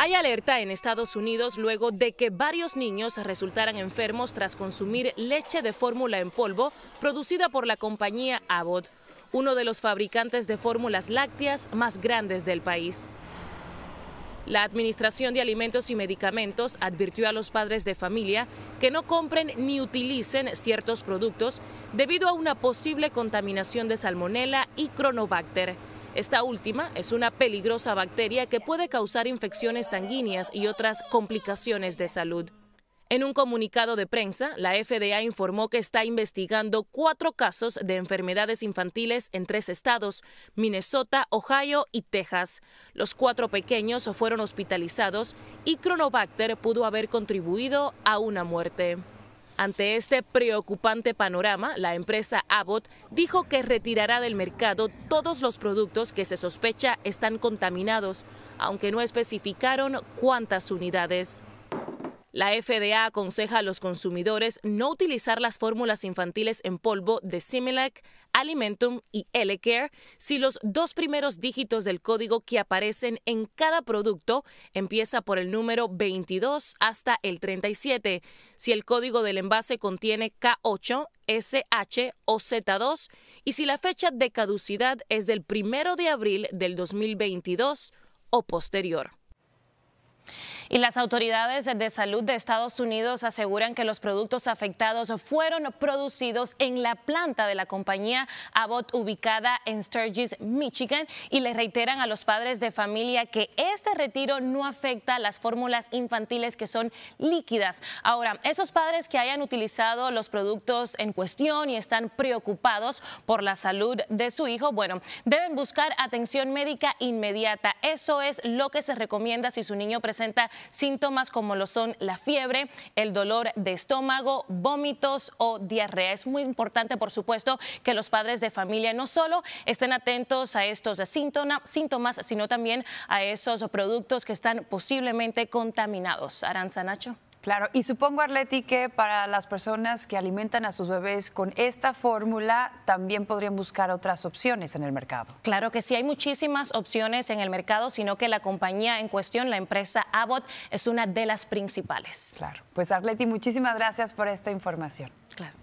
Hay alerta en Estados Unidos luego de que varios niños resultaran enfermos tras consumir leche de fórmula en polvo producida por la compañía Abbott, uno de los fabricantes de fórmulas lácteas más grandes del país. La Administración de Alimentos y Medicamentos advirtió a los padres de familia que no compren ni utilicen ciertos productos debido a una posible contaminación de salmonela y cronobacter. Esta última es una peligrosa bacteria que puede causar infecciones sanguíneas y otras complicaciones de salud. En un comunicado de prensa, la FDA informó que está investigando cuatro casos de enfermedades infantiles en tres estados, Minnesota, Ohio y Texas. Los cuatro pequeños fueron hospitalizados y Cronobacter pudo haber contribuido a una muerte. Ante este preocupante panorama, la empresa Abbott dijo que retirará del mercado todos los productos que se sospecha están contaminados, aunque no especificaron cuántas unidades. La FDA aconseja a los consumidores no utilizar las fórmulas infantiles en polvo de Similac, Alimentum y Elecare si los dos primeros dígitos del código que aparecen en cada producto empieza por el número 22 hasta el 37. Si el código del envase contiene K8, SH o Z2 y si la fecha de caducidad es del primero de abril del 2022 o posterior. Y las autoridades de salud de Estados Unidos aseguran que los productos afectados fueron producidos en la planta de la compañía Abbott ubicada en Sturgis, Michigan, y le reiteran a los padres de familia que este retiro no afecta las fórmulas infantiles que son líquidas. Ahora, esos padres que hayan utilizado los productos en cuestión y están preocupados por la salud de su hijo, bueno, deben buscar atención médica inmediata. Eso es lo que se recomienda si su niño presenta síntomas como lo son la fiebre, el dolor de estómago, vómitos o diarrea. Es muy importante, por supuesto, que los padres de familia no solo estén atentos a estos síntomas, sino también a esos productos que están posiblemente contaminados. Aranza Nacho. Claro, y supongo, Arleti, que para las personas que alimentan a sus bebés con esta fórmula, también podrían buscar otras opciones en el mercado. Claro que sí, hay muchísimas opciones en el mercado, sino que la compañía en cuestión, la empresa Abbott, es una de las principales. Claro, pues Arleti, muchísimas gracias por esta información. Claro.